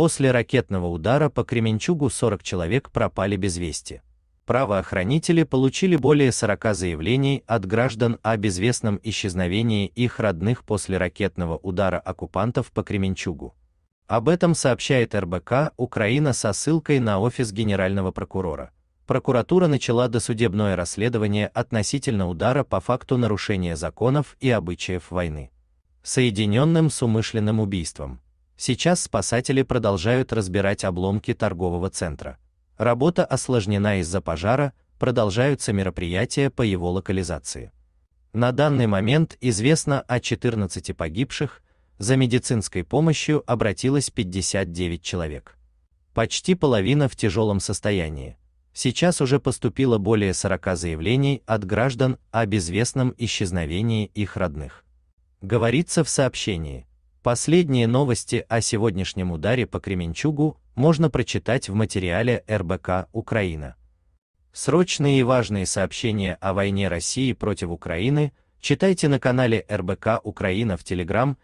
После ракетного удара по Кременчугу 40 человек пропали без вести. Правоохранители получили более 40 заявлений от граждан о безвестном исчезновении их родных после ракетного удара оккупантов по Кременчугу. Об этом сообщает РБК Украина со ссылкой на офис генерального прокурора. Прокуратура начала досудебное расследование относительно удара по факту нарушения законов и обычаев войны, соединенным с умышленным убийством. Сейчас спасатели продолжают разбирать обломки торгового центра. Работа осложнена из-за пожара, продолжаются мероприятия по его локализации. На данный момент известно о 14 погибших, за медицинской помощью обратилось 59 человек. Почти половина в тяжелом состоянии. Сейчас уже поступило более 40 заявлений от граждан о безвестном исчезновении их родных. Говорится в сообщении, Последние новости о сегодняшнем ударе по Кременчугу можно прочитать в материале РБК «Украина». Срочные и важные сообщения о войне России против Украины читайте на канале РБК «Украина» в Телеграм